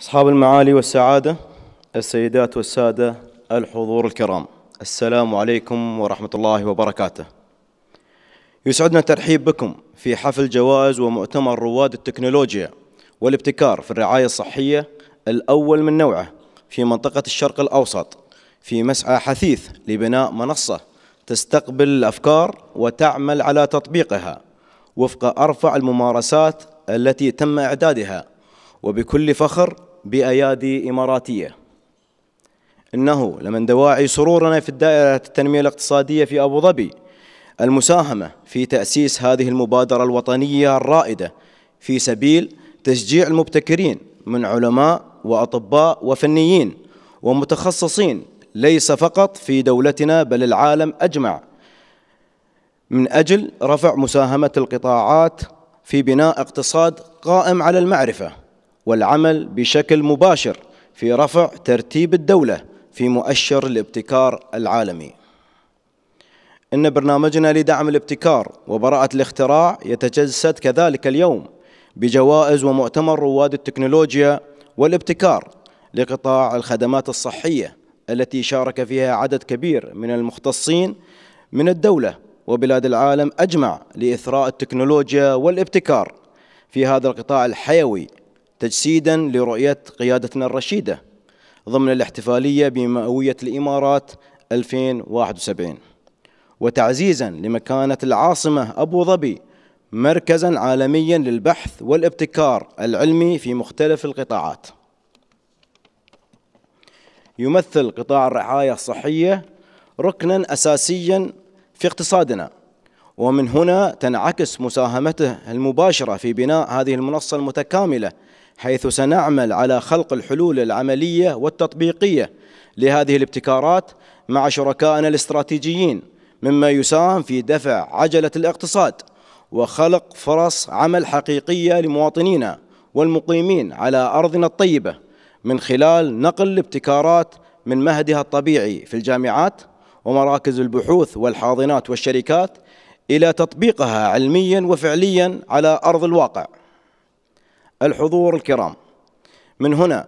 أصحاب المعالي والسعادة السيدات والسادة الحضور الكرام السلام عليكم ورحمة الله وبركاته يسعدنا ترحيب بكم في حفل جوائز ومؤتمر رواد التكنولوجيا والابتكار في الرعاية الصحية الأول من نوعه في منطقة الشرق الأوسط في مسعى حثيث لبناء منصة تستقبل الأفكار وتعمل على تطبيقها وفق أرفع الممارسات التي تم إعدادها وبكل فخر بأيادي إماراتية إنه لمن دواعي سرورنا في الدائرة التنمية الاقتصادية في أبو ظبي المساهمة في تأسيس هذه المبادرة الوطنية الرائدة في سبيل تشجيع المبتكرين من علماء وأطباء وفنيين ومتخصصين ليس فقط في دولتنا بل العالم أجمع من أجل رفع مساهمة القطاعات في بناء اقتصاد قائم على المعرفة والعمل بشكل مباشر في رفع ترتيب الدولة في مؤشر الابتكار العالمي إن برنامجنا لدعم الابتكار وبراءة الاختراع يتجسد كذلك اليوم بجوائز ومؤتمر رواد التكنولوجيا والابتكار لقطاع الخدمات الصحية التي شارك فيها عدد كبير من المختصين من الدولة وبلاد العالم أجمع لإثراء التكنولوجيا والابتكار في هذا القطاع الحيوي تجسيدا لرؤية قيادتنا الرشيدة ضمن الاحتفالية بمئوية الإمارات 2071 وتعزيزا لمكانة العاصمة أبو ظبي مركزا عالميا للبحث والابتكار العلمي في مختلف القطاعات يمثل قطاع الرعاية الصحية ركنا أساسيا في اقتصادنا ومن هنا تنعكس مساهمته المباشرة في بناء هذه المنصة المتكاملة حيث سنعمل على خلق الحلول العملية والتطبيقية لهذه الابتكارات مع شركائنا الاستراتيجيين مما يساهم في دفع عجلة الاقتصاد وخلق فرص عمل حقيقية لمواطنينا والمقيمين على أرضنا الطيبة من خلال نقل الابتكارات من مهدها الطبيعي في الجامعات ومراكز البحوث والحاضنات والشركات إلى تطبيقها علميا وفعليا على أرض الواقع الحضور الكرام من هنا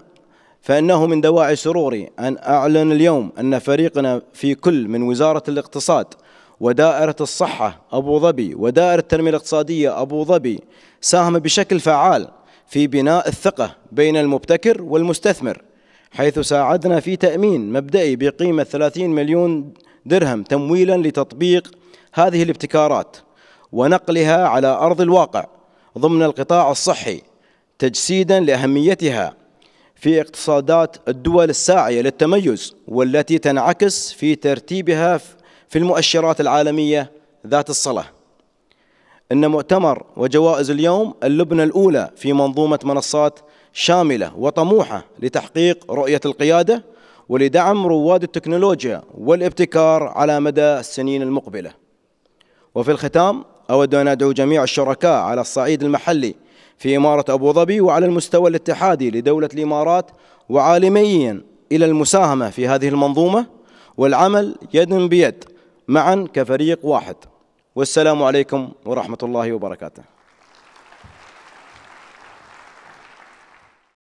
فإنه من دواعي سروري أن أعلن اليوم أن فريقنا في كل من وزارة الاقتصاد ودائرة الصحة أبو ظبي ودائرة التنمية الاقتصادية أبو ظبي ساهم بشكل فعال في بناء الثقة بين المبتكر والمستثمر حيث ساعدنا في تأمين مبدئي بقيمة 30 مليون درهم تمويلا لتطبيق هذه الابتكارات ونقلها على أرض الواقع ضمن القطاع الصحي تجسيدا لأهميتها في اقتصادات الدول الساعية للتميز والتي تنعكس في ترتيبها في المؤشرات العالمية ذات الصلة إن مؤتمر وجوائز اليوم اللبنة الأولى في منظومة منصات شاملة وطموحة لتحقيق رؤية القيادة ولدعم رواد التكنولوجيا والابتكار على مدى السنين المقبلة وفي الختام أود أن أدعو جميع الشركاء على الصعيد المحلي في إمارة أبو ظبي وعلى المستوى الاتحادي لدولة الإمارات وعالميا إلى المساهمة في هذه المنظومة والعمل يد بيد معا كفريق واحد والسلام عليكم ورحمة الله وبركاته